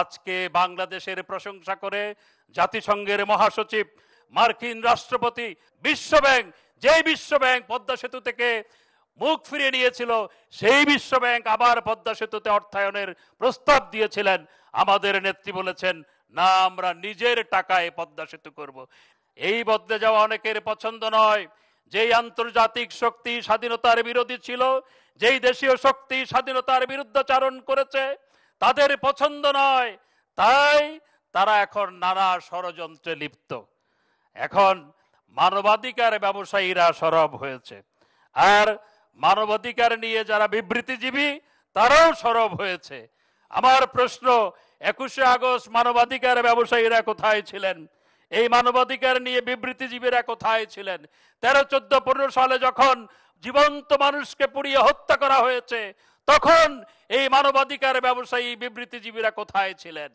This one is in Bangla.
আজকে বাংলাদেশের প্রশংসা করে জাতিসংঘের মহাসচিব মার্কিন রাষ্ট্রপতি বিশ্বব্যাংক যে বিশ্বব্যাংক পদ্মা সেতু থেকে মুখ ফিরিয়ে নিয়েছিল সেই বিশ্বব্যাংক আবার পদ্মা সেতুতে অর্থায়নের প্রস্তাব দিয়েছিলেন আমাদের নেত্রী বলেছেন না আমরা নিজের টাকায় পদ্মা সেতু করব। এই বদলে যাওয়া অনেকের পছন্দ নয় যেই আন্তর্জাতিক শক্তি স্বাধীনতার বিরোধী ছিল যেই দেশীয় শক্তি স্বাধীনতার বিরুদ্ধাচারণ করেছে তাদের পছন্দ নয় তাই তারা এখন নানা ষড়যন্ত্রে লিপ্ত এখন মানবাধিকার ব্যবসায়ীরা সরব হয়েছে আর মানবাধিকার নিয়ে যারা বিবৃতিজীবী তারাও সরব হয়েছে আমার প্রশ্ন একুশে আগস্ট মানবাধিকার ব্যবসায়ীরা কোথায় ছিলেন এই মানবাধিকার নিয়ে বিবৃতিজীবীরা কোথায় ছিলেন তেরো চোদ্দ পনেরো সালে যখন জীবন্ত মানুষকে পুড়িয়ে হত্যা করা হয়েছে তখন এই মানবাধিকার ব্যবসায়ী বিবৃতিজীবীরা কোথায় ছিলেন